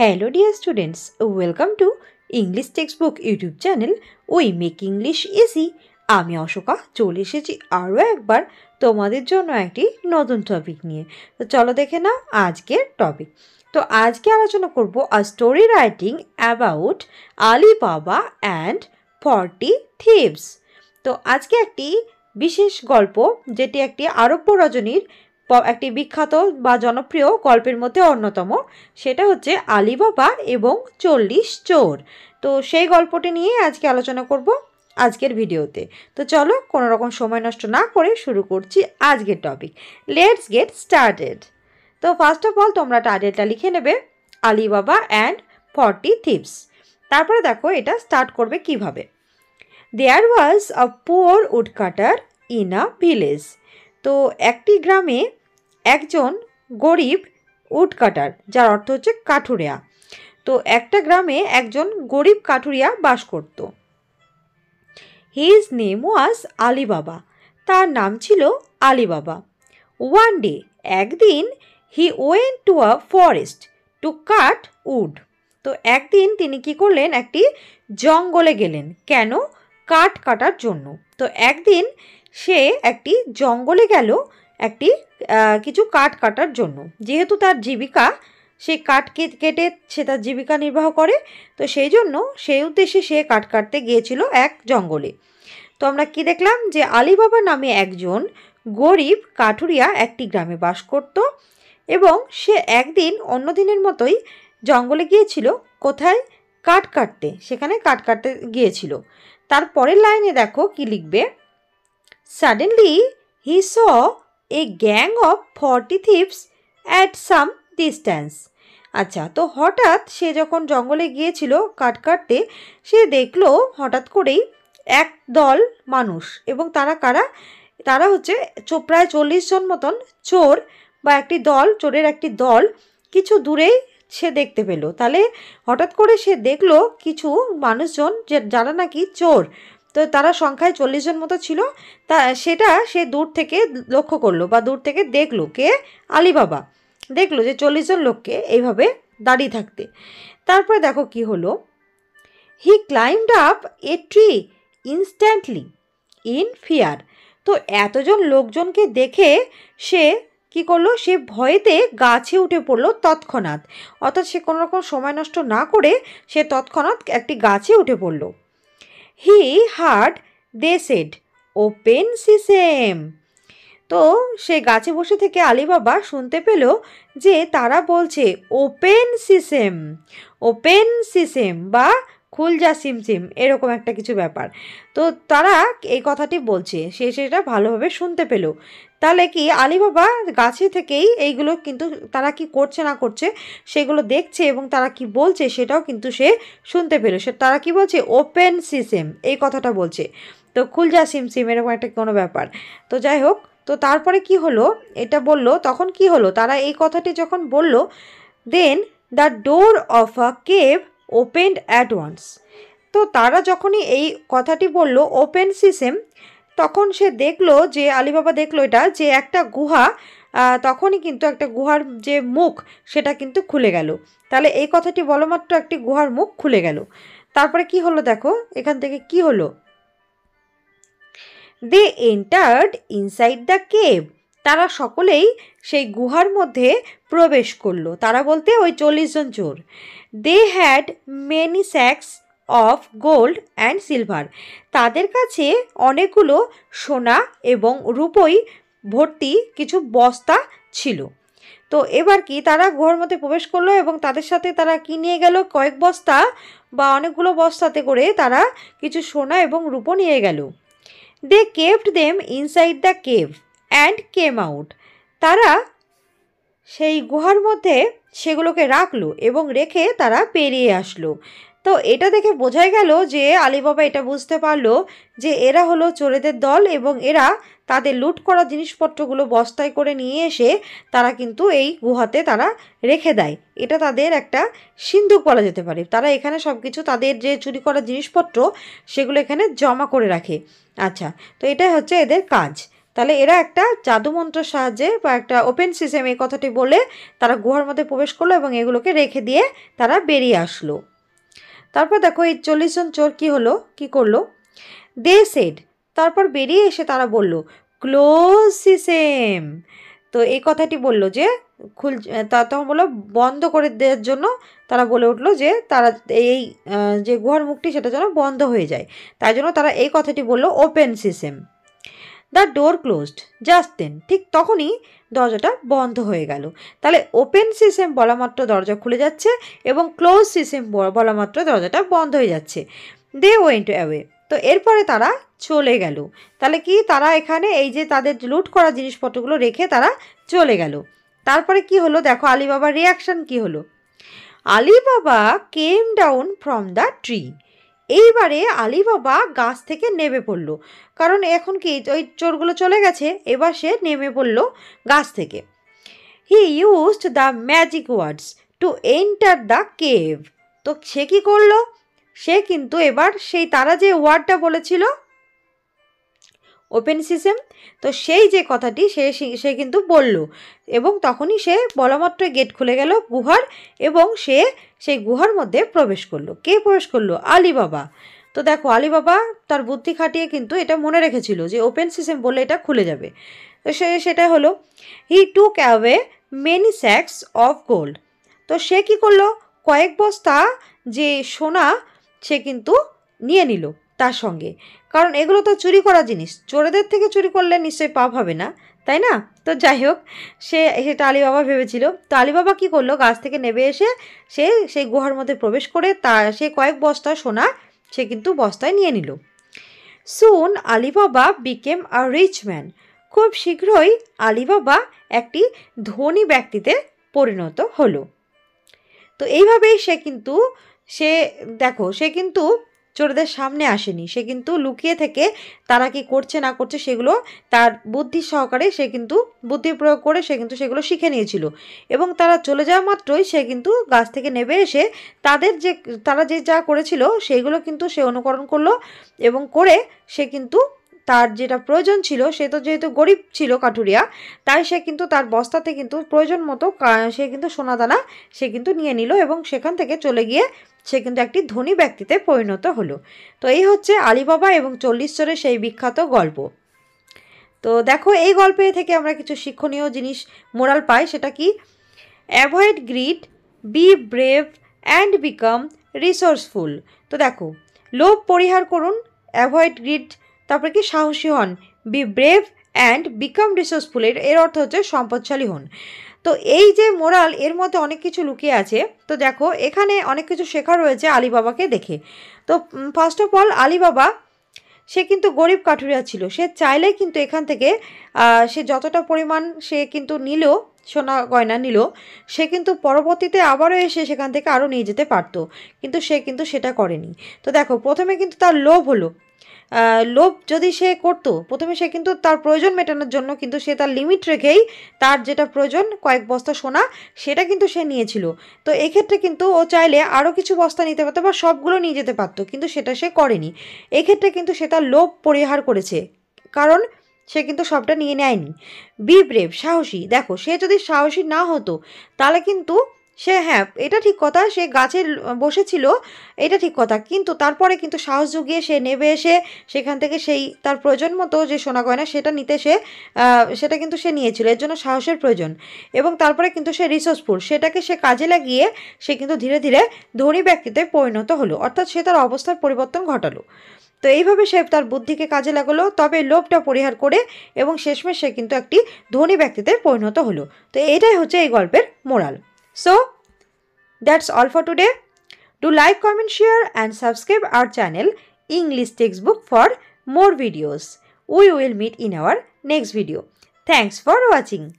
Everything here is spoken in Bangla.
Hello dear students welcome to English text book YouTube channel we make English easy আমি অশোকা চলে এসেছি আরও একবার তোমাদের জন্য একটি নতুন টপিক নিয়ে তো চলো দেখে নাও আজকের টপিক তো আজকে আলোচনা করব a story writing about Ali Baba and forty থিপস তো আজকে একটি বিশেষ গল্প যেটি একটি আরব্য রজনীর একটি বিখ্যাত বা জনপ্রিয় গল্পের মধ্যে অন্যতম সেটা হচ্ছে আলী বাবা এবং চল্লিশ চোর তো সেই গল্পটি নিয়ে আজকে আলোচনা করব আজকের ভিডিওতে তো চলো কোনো রকম সময় নষ্ট না করে শুরু করছি আজকের টপিক লেটস গেট স্টার্টেড তো ফার্স্ট অফ অল তোমরা টাইটেলটা লিখে নেবে আলী বাবা অ্যান্ড ফর্টি থিপস তারপরে দেখো এটা স্টার্ট করবে কিভাবে there was a poor woodcutter in a village তো একটি গ্রামে একজন গরিব উড কাটার যার অর্থ হচ্ছে কাঠুরিয়া তো একটা গ্রামে একজন গরিব কাঠুরিয়া বাস করত হিজ নেম ওয়াজ আলিবাবা তার নাম ছিল আলিবাবা ওয়ান ডে একদিন he went to a forest to cut wood তো একদিন তিনি কি করলেন একটি জঙ্গলে গেলেন কেন কাঠ কাটার জন্য তো একদিন সে একটি জঙ্গলে গেল একটি কিছু কাঠ কাটার জন্য যেহেতু তার জীবিকা সে কাঠ কেটে সে তার জীবিকা নির্বাহ করে তো সেই জন্য সেই উদ্দেশ্যে সে কাঠ কাটতে গিয়েছিল এক জঙ্গলে তো আমরা কি দেখলাম যে আলিবাবা নামে একজন গরিব কাঠুরিয়া একটি গ্রামে বাস করত এবং সে একদিন অন্য দিনের মতোই জঙ্গলে গিয়েছিল কোথায় কাঠ কাটতে সেখানে কাঠ কাটতে গিয়েছিল তার পরের লাইনে দেখো কি লিখবে Suddenly, he saw a gang of forty thieves at some distance. আচ্ছা তো হঠাৎ সে যখন জঙ্গলে গিয়েছিল কাট কাটতে সে দেখলো হঠাৎ করেই এক দল মানুষ এবং তারা কারা তারা হচ্ছে প্রায় চল্লিশ জন মতন চোর বা একটি দল চোরের একটি দল কিছু দূরেই সে দেখতে পেল তাহলে হঠাৎ করে সে দেখলো কিছু মানুষজন যে যারা নাকি চোর তো তারা সংখ্যায় চল্লিশ জন মতো ছিল তা সেটা সে দূর থেকে লক্ষ্য করলো বা দূর থেকে দেখলো কে আলিবাবা দেখলো যে চল্লিশ জন লোককে এইভাবে দাঁড়িয়ে থাকতে তারপরে দেখো কি হলো he climbed up a tree instantly in fear তো এতজন লোকজনকে দেখে সে কি করলো সে ভয়েতে গাছে উঠে পড়লো তৎক্ষণাৎ অর্থাৎ সে কোনো রকম সময় নষ্ট না করে সে তৎক্ষণাৎ একটি গাছে উঠে পড়লো he heard they said open sesame তো সে গাছে বসে থেকে আলী বাবা শুনতে পেল যে তারা বলছে ওপেন সিসেম ওপেন সিসেম বা খুল যা সিমসিম এরকম একটা কিছু ব্যাপার তো তারা এই কথাটি বলছে সে সেটা ভালোভাবে শুনতে পেল তাহলে কি আলিবাবা গাছে থেকেই এইগুলো কিন্তু তারা কি করছে না করছে সেগুলো দেখছে এবং তারা কি বলছে সেটাও কিন্তু সে শুনতে পেল সে তারা কি বলছে ওপেন সিসেম এই কথাটা বলছে তো খুল সিম সিমসিম এরকম একটা কোনো ব্যাপার তো যাই হোক তো তারপরে কি হলো এটা বলল তখন কি হলো তারা এই কথাটি যখন বলল then the door of a cave opened at once তো তারা যখনই এই কথাটি বলল ওপেন সিসেম তখন সে দেখলো যে আলিবাবা দেখলো এটা যে একটা গুহা তখনই কিন্তু একটা গুহার যে মুখ সেটা কিন্তু খুলে গেল তাহলে এই কথাটি বলমাত্র একটি গুহার মুখ খুলে গেল তারপরে কি হলো দেখো এখান থেকে কি হলো they entered inside the cave তারা সকলেই সেই গুহার মধ্যে প্রবেশ করলো তারা বলতে ওই চল্লিশ জন চোর they had many sacks of gold and silver তাদের কাছে অনেকগুলো সোনা এবং রূপই ভর্তি কিছু বস্তা ছিল তো এবার কি তারা গুহার মধ্যে প্রবেশ করলো এবং তাদের সাথে তারা কি নিয়ে গেল কয়েক বস্তা বা অনেকগুলো বস্তাতে করে তারা কিছু সোনা এবং রূপো নিয়ে গেল they caved them inside the cave and came out তারা সেই গুহার মধ্যে সেগুলোকে রাখলো এবং রেখে তারা পেরিয়ে আসলো তো এটা দেখে বোঝাই গেল যে আলিবাবা এটা বুঝতে পারলো যে এরা হলো চোরেদের দল এবং এরা তাদের লুট করা জিনিসপত্রগুলো বস্তায় করে নিয়ে এসে তারা কিন্তু এই গুহাতে তারা রেখে দেয় এটা তাদের একটা সিন্ধুক বলা যেতে পারে তারা এখানে সব কিছু তাদের যে চুরি করা জিনিসপত্র সেগুলো এখানে জমা করে রাখে আচ্ছা তো এটাই হচ্ছে এদের কাজ তাহলে এরা একটা জাদুমন্ত্রের সাহায্যে বা একটা ওপেন সিস্টেম এই কথাটি বলে তারা গুহার মধ্যে প্রবেশ করলো এবং এগুলোকে রেখে দিয়ে তারা বেরিয়ে আসলো তারপর দেখো এই চল্লিশ জন চোর কী হলো কী করলো দে সেড তারপর বেরিয়ে এসে তারা বলল ক্লোজ সিসেম তো এই কথাটি বলল যে খুল তখন বললো বন্ধ করে দেওয়ার জন্য তারা বলে উঠলো যে তারা এই যে গুহার মুখটি সেটা যেন বন্ধ হয়ে যায় তাই জন্য তারা এই কথাটি বলল open sesame the door closed just then ঠিক তখনই দরজাটা বন্ধ হয়ে গেল তাহলে ওপেন সিস্টেম বলা মাত্র দরজা খুলে যাচ্ছে এবং ক্লোজ সিস্টেম বলা মাত্র দরজাটা বন্ধ হয়ে যাচ্ছে দে টু অ্যাওয়ে তো এরপরে তারা চলে গেল তাহলে কি তারা এখানে এই যে তাদের লুট করা জিনিসপত্রগুলো রেখে তারা চলে গেল তারপরে কি হলো দেখো আলিবাবার রিয়াকশান কি হলো Ali Baba came down from the tree এইবারে আলী বাবা গাছ থেকে নেমে পড়লো কারণ এখন কি ওই চোরগুলো চলে গেছে এবার সে নেমে পড়লো গাছ থেকে he used the magic words to enter the cave তো সে কি করলো সে কিন্তু এবার সেই তারা যে ওয়ার্ডটা বলেছিল ওপেন সিসেম তো সেই যে কথাটি সে সে কিন্তু বলল এবং তখনই সে বলামাত্র গেট খুলে গেল গুহার এবং সে সেই গুহার মধ্যে প্রবেশ করলো কে প্রবেশ করলো আলী বাবা তো দেখো আলী বাবা তার বুদ্ধি খাটিয়ে কিন্তু এটা মনে রেখেছিল যে ওপেন সিস্টেম বলে এটা খুলে যাবে তো সে সেটা হলো he took away many sacks of gold তো সে কি করলো কয়েক বস্তা যে সোনা সে কিন্তু নিয়ে নিল তার সঙ্গে কারণ এগুলো তো চুরি করা জিনিস চোরেদের থেকে চুরি করলে নিশ্চয়ই পাপ হবে না তাই না তো যাই হোক সে সেটা আলিবাবা ভেবেছিল তো আলিবাবা কি করলো গাছ থেকে নেবে এসে সে সেই গুহার মধ্যে প্রবেশ করে তা সে কয়েক বস্তা সোনা সে কিন্তু বস্তায় নিয়ে নিল soon Ali Baba became a rich man খুব শীঘ্রই আলিবাবা একটি ধনী ব্যক্তিতে পরিণত হলো তো এইভাবেই সে কিন্তু সে দেখো সে কিন্তু চোরদের সামনে আসেনি সে কিন্তু লুকিয়ে থেকে তারা কি করছে না করছে সেগুলো তার বুদ্ধি সহকারে সে কিন্তু বুদ্ধি প্রয়োগ করে সে কিন্তু সেগুলো শিখে নিয়েছিল এবং তারা চলে যাওয়া মাত্রই সে কিন্তু গাছ থেকে নেবে এসে তাদের যে তারা যে যা করেছিল সেইগুলো কিন্তু সে অনুকরণ করলো এবং করে সে কিন্তু তার যেটা প্রয়োজন ছিল সে তো যেহেতু গরিব ছিল কাঠুরিয়া তাই সে কিন্তু তার বস্তাতে কিন্তু প্রয়োজন মতো সে কিন্তু সোনাদানা সে কিন্তু নিয়ে নিল এবং সেখান থেকে চলে গিয়ে সে কিন্তু একটি ধনী ব্যক্তিতে পরিণত হলো তো এই হচ্ছে আলিবাবা এবং চল্লিশ চোরের সেই বিখ্যাত গল্প তো দেখো এই গল্পে থেকে আমরা কিছু শিক্ষণীয় জিনিস মোরাল পাই সেটা কি avoid greed be brave and become resourceful তো দেখো লোভ পরিহার করুন অ্যাভয়েড গ্রিড তারপরে কি সাহসী হন be brave and become resourceful এর অর্থ হচ্ছে সম্পদশালী হন তো এই যে মোরাল এর মধ্যে অনেক কিছু লুকিয়ে আছে তো দেখো এখানে অনেক কিছু শেখা রয়েছে আলিবাবাকে দেখে তো ফার্স্ট অফ অল আলিবাবা সে কিন্তু গরিব কাঠুরিয়া ছিল সে চাইলেই কিন্তু এখান থেকে সে যতটা পরিমাণ সে কিন্তু নিল সোনা গয়না নিল সে কিন্তু পরবর্তীতে আবারও এসে সেখান থেকে আরও নিয়ে যেতে পারতো কিন্তু সে কিন্তু সেটা করেনি তো দেখো প্রথমে কিন্তু তার লোভ হলো লোভ যদি সে করতো প্রথমে সে কিন্তু তার প্রয়োজন মেটানোর জন্য কিন্তু সে তার লিমিট রেখেই তার যেটা প্রয়োজন কয়েক বস্তা সোনা সেটা কিন্তু সে নিয়েছিল তো এক্ষেত্রে কিন্তু ও চাইলে আরও কিছু বস্তা নিতে পারতো বা সবগুলো নিয়ে যেতে পারতো কিন্তু সেটা সে করেনি এক্ষেত্রে কিন্তু সে তার লোভ পরিহার করেছে কারণ সে কিন্তু সবটা নিয়ে নেয়নি বি ব্রেভ সাহসী দেখো সে যদি সাহসী না হতো তাহলে কিন্তু সে হ্যাঁ এটা ঠিক কথা সে গাছে বসেছিল এটা ঠিক কথা কিন্তু তারপরে কিন্তু সাহস জুগিয়ে সে নেবে এসে সেখান থেকে সেই তার প্রয়োজন মতো যে সোনা গয়না সেটা নিতে সে সেটা কিন্তু সে নিয়েছিল এর জন্য সাহসের প্রয়োজন এবং তারপরে কিন্তু সে রিসোর্সফুল সেটাকে সে কাজে লাগিয়ে সে কিন্তু ধীরে ধীরে ধনী ব্যক্তিতে পরিণত হলো অর্থাৎ সে তার অবস্থার পরিবর্তন ঘটালো তো এইভাবে সে তার বুদ্ধিকে কাজে লাগালো তবে লোভটা পরিহার করে এবং শেষমেশ সে কিন্তু একটি ধনী ব্যক্তিতে পরিণত হলো তো এটাই হচ্ছে এই গল্পের moral So that's all for today. Do like, comment, share and subscribe our channel English textbook for more videos. We will meet in our next video. Thanks for watching.